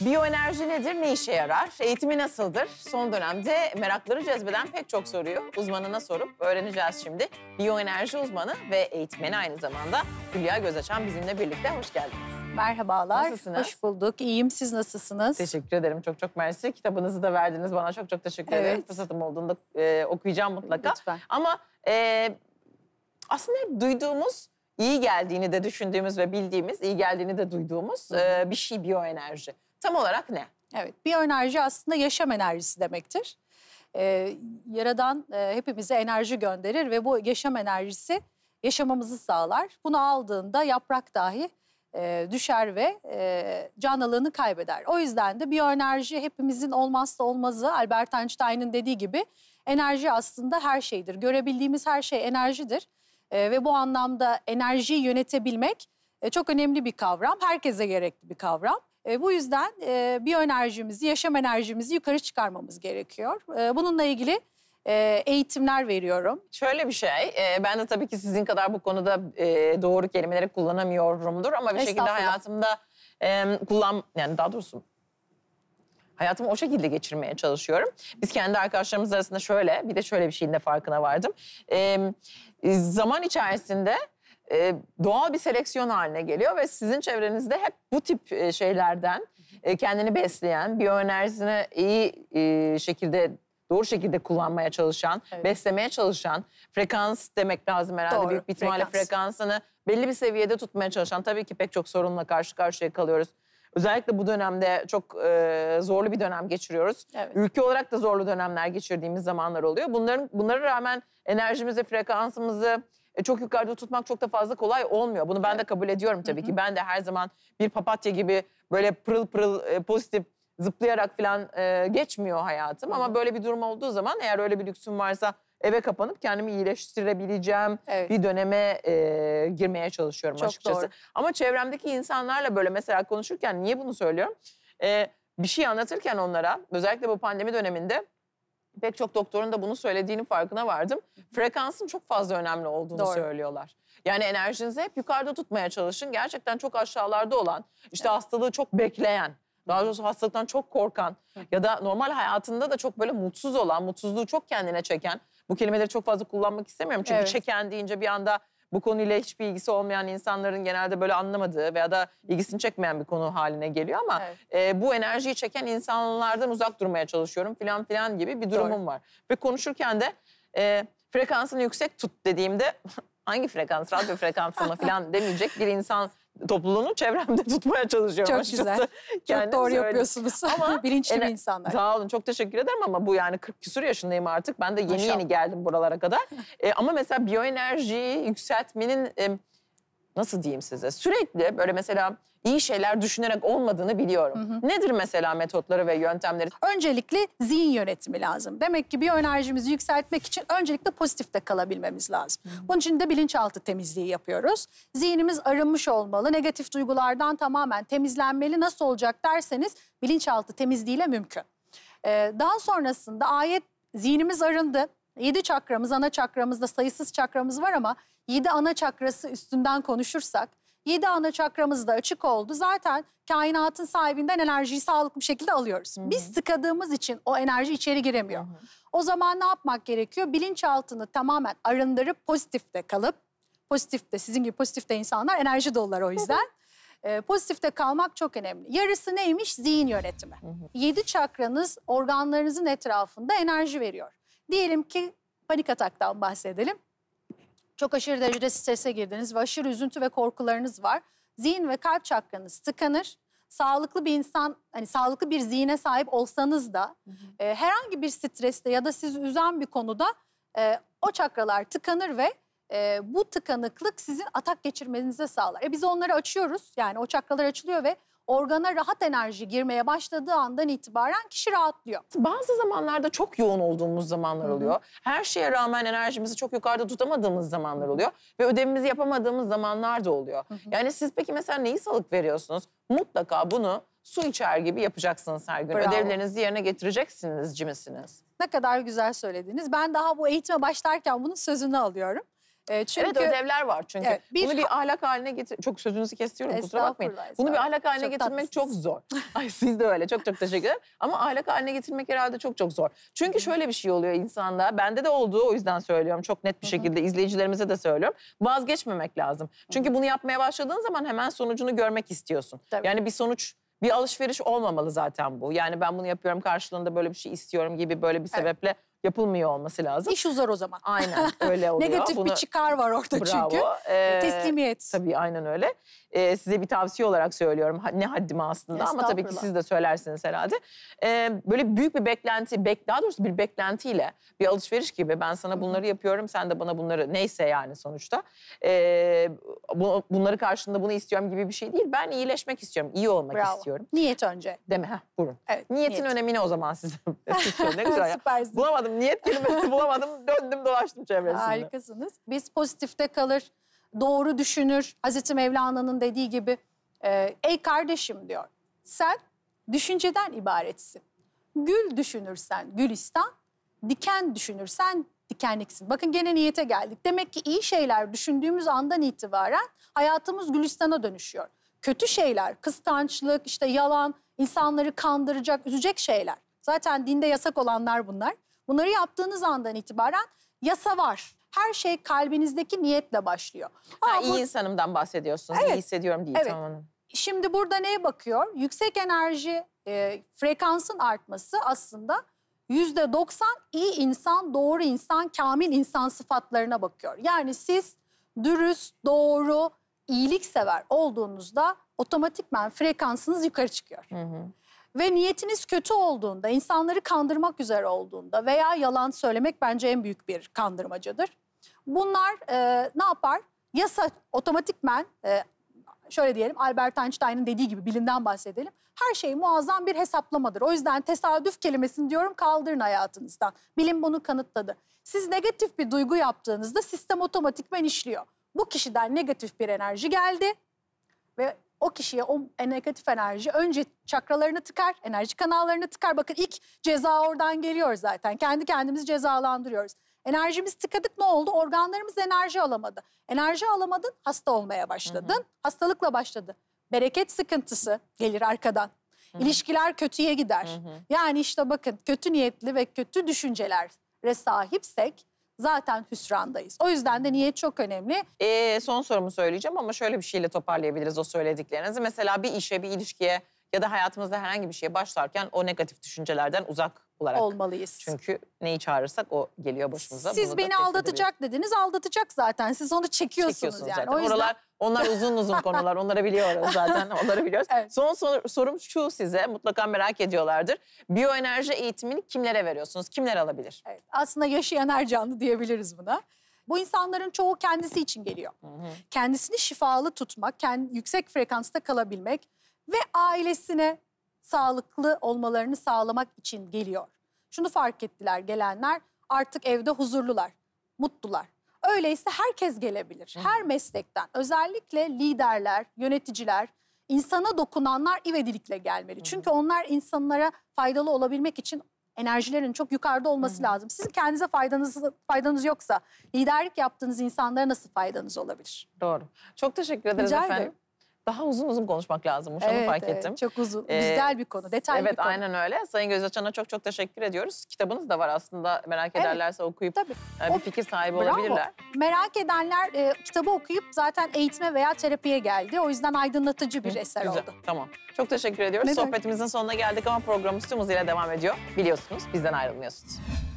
Biyoenerji nedir, ne işe yarar, eğitimi nasıldır? Son dönemde merakları cezbeden pek çok soruyu uzmanına sorup öğreneceğiz şimdi. Biyoenerji uzmanı ve eğitmeni aynı zamanda Hülya Gözaçan bizimle birlikte. Hoş geldiniz. Merhabalar. Nasılsınız? Hoş bulduk. İyiyim. Siz nasılsınız? Teşekkür ederim. Çok çok mersi. Kitabınızı da verdiniz bana. Çok çok teşekkür evet. ederim. Fırsatım olduğunda e, okuyacağım mutlaka. Lütfen. Ama e, aslında hep duyduğumuz, iyi geldiğini de düşündüğümüz ve bildiğimiz, iyi geldiğini de duyduğumuz e, bir şey biyoenerji tam olarak ne? Evet, biyoenerji aslında yaşam enerjisi demektir. Ee, Yaradan e, hepimize enerji gönderir ve bu yaşam enerjisi yaşamamızı sağlar. Bunu aldığında yaprak dahi e, düşer ve e, canlılığını kaybeder. O yüzden de biyoenerji hepimizin olmazsa olmazı Albert Einstein'ın dediği gibi enerji aslında her şeydir. Görebildiğimiz her şey enerjidir e, ve bu anlamda enerjiyi yönetebilmek e, çok önemli bir kavram. Herkese gerekli bir kavram. E, bu yüzden e, enerjimizi, yaşam enerjimizi yukarı çıkarmamız gerekiyor. E, bununla ilgili e, eğitimler veriyorum. Şöyle bir şey, e, ben de tabii ki sizin kadar bu konuda e, doğru kelimeleri kullanamıyorumdur ama bir şekilde hayatımda kullan, yani daha doğrusu hayatımı o şekilde geçirmeye çalışıyorum. Biz kendi arkadaşlarımız arasında şöyle, bir de şöyle bir şeyin de farkına vardım. Zaman içerisinde e, doğal bir seleksiyon haline geliyor ve sizin çevrenizde hep bu tip e, şeylerden e, kendini besleyen, biyoenerjisini iyi e, şekilde doğru şekilde kullanmaya çalışan, evet. beslemeye çalışan, frekans demek lazım herhalde doğru, büyük bir ihtimalle frekans. frekansını belli bir seviyede tutmaya çalışan. Tabii ki pek çok sorunla karşı karşıya kalıyoruz. Özellikle bu dönemde çok e, zorlu bir dönem geçiriyoruz. Evet. Ülke olarak da zorlu dönemler geçirdiğimiz zamanlar oluyor. Bunların bunlara rağmen enerjimizi, frekansımızı, e, çok yukarıda tutmak çok da fazla kolay olmuyor. Bunu ben evet. de kabul ediyorum tabii Hı-hı. ki. Ben de her zaman bir papatya gibi böyle pırıl pırıl e, pozitif zıplayarak falan e, geçmiyor hayatım. Hı-hı. Ama böyle bir durum olduğu zaman eğer öyle bir lüksüm varsa eve kapanıp kendimi iyileştirebileceğim evet. bir döneme e, girmeye çalışıyorum Çok açıkçası. Doğru. Ama çevremdeki insanlarla böyle mesela konuşurken niye bunu söylüyorum? E, bir şey anlatırken onlara özellikle bu pandemi döneminde pek çok doktorun da bunu söylediğinin farkına vardım. Frekansın çok fazla önemli olduğunu Doğru. söylüyorlar. Yani enerjinizi hep yukarıda tutmaya çalışın. Gerçekten çok aşağılarda olan, işte evet. hastalığı çok bekleyen, daha doğrusu hastalıktan çok korkan ya da normal hayatında da çok böyle mutsuz olan, mutsuzluğu çok kendine çeken. Bu kelimeleri çok fazla kullanmak istemiyorum. Çünkü evet. çeken deyince bir anda bu konuyla hiçbir ilgisi olmayan insanların genelde böyle anlamadığı veya da ilgisini çekmeyen bir konu haline geliyor ama evet. e, bu enerjiyi çeken insanlardan uzak durmaya çalışıyorum filan filan gibi bir durumum Doğru. var. Ve konuşurken de e, frekansını yüksek tut dediğimde hangi frekans, radyo frekansına falan demeyecek bir insan topluluğunu çevremde tutmaya çalışıyorum. Çok açıkçası. güzel. çok doğru yapıyorsunuz. Ama Bilinçli yani, bir insanlar. Sağ olun çok teşekkür ederim ama bu yani 40 küsur yaşındayım artık. Ben de yeni Maşallah. yeni geldim buralara kadar. e, ama mesela biyoenerjiyi yükseltmenin... E, nasıl diyeyim size sürekli böyle mesela iyi şeyler düşünerek olmadığını biliyorum. Hı hı. Nedir mesela metotları ve yöntemleri? Öncelikle zihin yönetimi lazım. Demek ki bir enerjimizi yükseltmek için öncelikle pozitifte kalabilmemiz lazım. Hı. Bunun için de bilinçaltı temizliği yapıyoruz. Zihnimiz arınmış olmalı, negatif duygulardan tamamen temizlenmeli. Nasıl olacak derseniz bilinçaltı temizliğiyle mümkün. Ee, daha sonrasında ayet zihnimiz arındı. Yedi çakramız, ana çakramızda sayısız çakramız var ama yedi ana çakrası üstünden konuşursak, yedi ana çakramız da açık oldu. Zaten kainatın sahibinden enerjiyi sağlıklı bir şekilde alıyoruz. Hı-hı. Biz tıkadığımız için o enerji içeri giremiyor. Hı-hı. O zaman ne yapmak gerekiyor? Bilinçaltını tamamen arındırıp pozitifte kalıp, pozitifte sizin gibi pozitifte insanlar enerji dolular o yüzden. Hı-hı e, pozitifte kalmak çok önemli. Yarısı neymiş? Zihin yönetimi. Hı hı. Yedi çakranız organlarınızın etrafında enerji veriyor. Diyelim ki panik ataktan bahsedelim. Çok aşırı derecede strese girdiniz ve aşırı üzüntü ve korkularınız var. Zihin ve kalp çakranız tıkanır. Sağlıklı bir insan, hani sağlıklı bir zihine sahip olsanız da hı hı. E, herhangi bir streste ya da sizi üzen bir konuda e, o çakralar tıkanır ve e, bu tıkanıklık sizin atak geçirmenize sağlar. E, biz onları açıyoruz yani o çakralar açılıyor ve organa rahat enerji girmeye başladığı andan itibaren kişi rahatlıyor. Bazı zamanlarda çok yoğun olduğumuz zamanlar oluyor. Her şeye rağmen enerjimizi çok yukarıda tutamadığımız zamanlar oluyor. Ve ödevimizi yapamadığımız zamanlar da oluyor. Yani siz peki mesela neyi salık veriyorsunuz? Mutlaka bunu su içer gibi yapacaksınız her gün. Bravo. Ödevlerinizi yerine getireceksiniz cimisiniz. Ne kadar güzel söylediniz. Ben daha bu eğitime başlarken bunun sözünü alıyorum. Ee, çünkü, evet ödevler var çünkü. Evet, bir, Bunu bir ahlak haline getir... Çok sözünüzü kesiyorum kusura bakmayın. Bunu bir ahlak haline çok getirmek tatsız. çok zor. Ay siz de öyle çok çok teşekkür ederim. Ama ahlak haline getirmek herhalde çok çok zor. Çünkü şöyle bir şey oluyor insanda. Bende de olduğu o yüzden söylüyorum. Çok net bir şekilde izleyicilerimize de söylüyorum. Vazgeçmemek lazım. Çünkü bunu yapmaya başladığın zaman hemen sonucunu görmek istiyorsun. Tabii. Yani bir sonuç bir alışveriş olmamalı zaten bu. Yani ben bunu yapıyorum karşılığında böyle bir şey istiyorum gibi böyle bir sebeple evet yapılmıyor olması lazım. İş uzar o zaman. Aynen öyle oluyor. Negatif Bunu... bir çıkar var orada Bravo. çünkü. Ee, Teslimiyet. Tabii aynen öyle. Ee, size bir tavsiye olarak söylüyorum. Ne haddime aslında ama tabii ki siz de söylersiniz herhalde. Ee, böyle büyük bir beklenti, bek, daha doğrusu bir beklentiyle bir alışveriş gibi ben sana bunları yapıyorum sen de bana bunları neyse yani sonuçta. Ee, bu, bunları karşında bunu istiyorum gibi bir şey değil. Ben iyileşmek istiyorum, iyi olmak Bravo. istiyorum. Niyet önce. Deme, heh, buyurun. Evet, Niyetin niyet. önemini o zaman size. ne güzel ya. Süpersin. Bulamadım bulamadım. Niyet kelimesini bulamadım. Döndüm dolaştım çevresinde. Harikasınız. Biz pozitifte kalır, doğru düşünür. Hazreti Mevlana'nın dediği gibi e, ey kardeşim diyor. Sen düşünceden ibaretsin. Gül düşünürsen gülistan, diken düşünürsen dikenliksin. Bakın gene niyete geldik. Demek ki iyi şeyler düşündüğümüz andan itibaren hayatımız gülistana dönüşüyor. Kötü şeyler, kıskançlık, işte yalan, insanları kandıracak, üzecek şeyler. Zaten dinde yasak olanlar bunlar. Bunları yaptığınız andan itibaren yasa var. Her şey kalbinizdeki niyetle başlıyor. Ha, ha, iyi bu... insanımdan bahsediyorsunuz. Evet. İyi hissediyorum diye. Evet. Tamam. Şimdi burada neye bakıyor? Yüksek enerji e, frekansın artması aslında yüzde 90 iyi insan, doğru insan, kamil insan sıfatlarına bakıyor. Yani siz dürüst, doğru, iyilik sever olduğunuzda otomatikman frekansınız yukarı çıkıyor. Hı hı. Ve niyetiniz kötü olduğunda, insanları kandırmak üzere olduğunda veya yalan söylemek bence en büyük bir kandırmacadır. Bunlar e, ne yapar? Yasa otomatikmen e, şöyle diyelim Albert Einstein'ın dediği gibi bilimden bahsedelim. Her şey muazzam bir hesaplamadır. O yüzden tesadüf kelimesini diyorum kaldırın hayatınızdan. Bilim bunu kanıtladı. Siz negatif bir duygu yaptığınızda sistem otomatikmen işliyor. Bu kişiden negatif bir enerji geldi ve o kişiye o e, negatif enerji önce çakralarını tıkar, enerji kanallarını tıkar. Bakın ilk ceza oradan geliyor zaten. Kendi kendimizi cezalandırıyoruz. Enerjimiz tıkadık ne oldu? Organlarımız enerji alamadı. Enerji alamadın, hasta olmaya başladın. Hı hı. Hastalıkla başladı. Bereket sıkıntısı gelir arkadan. Hı hı. İlişkiler kötüye gider. Hı hı. Yani işte bakın kötü niyetli ve kötü düşüncelere sahipsek zaten hüsrandayız. O yüzden de niyet çok önemli. Ee, son sorumu söyleyeceğim ama şöyle bir şeyle toparlayabiliriz o söylediklerinizi. Mesela bir işe, bir ilişkiye ya da hayatımızda herhangi bir şeye başlarken o negatif düşüncelerden uzak olarak. Olmalıyız. Çünkü neyi çağırırsak o geliyor başımıza. Siz Bunu beni aldatacak dediniz. Aldatacak zaten. Siz onu çekiyorsunuz, çekiyorsunuz yani. Zaten. O yüzden... Oralar, onlar uzun uzun konular. Onları biliyoruz zaten. Onları biliyoruz. evet. Son sor, sorum şu size. Mutlaka merak ediyorlardır. Biyoenerji eğitimini kimlere veriyorsunuz? Kimler alabilir? Evet. Aslında yaşayan her canlı diyebiliriz buna. Bu insanların çoğu kendisi için geliyor. Hı hı. Kendisini şifalı tutmak, kend, yüksek frekansta kalabilmek, ve ailesine sağlıklı olmalarını sağlamak için geliyor. Şunu fark ettiler gelenler artık evde huzurlular, mutlular. Öyleyse herkes gelebilir. Her meslekten özellikle liderler, yöneticiler, insana dokunanlar ivedilikle gelmeli. Çünkü onlar insanlara faydalı olabilmek için enerjilerin çok yukarıda olması lazım. Sizin kendinize faydanız faydanız yoksa liderlik yaptığınız insanlara nasıl faydanız olabilir? Doğru. Çok teşekkür ederiz Rica efendim. Ederim daha uzun uzun konuşmak lazımmış evet, onu fark evet, ettim. Çok uzun, ee, güzel bir konu, detaylı evet, bir konu. Evet aynen öyle. Sayın Gözyaçan'a çok çok teşekkür ediyoruz. Kitabınız da var aslında merak evet, ederlerse okuyup tabii. E, bir o, fikir sahibi bravo. olabilirler. Merak edenler e, kitabı okuyup zaten eğitime veya terapiye geldi. O yüzden aydınlatıcı bir Hı, eser güzel, oldu. Tamam. Çok teşekkür ediyoruz. Ne Sohbetimizin demek? sonuna geldik ama programımız tüm hızıyla devam ediyor. Biliyorsunuz bizden ayrılmıyorsunuz.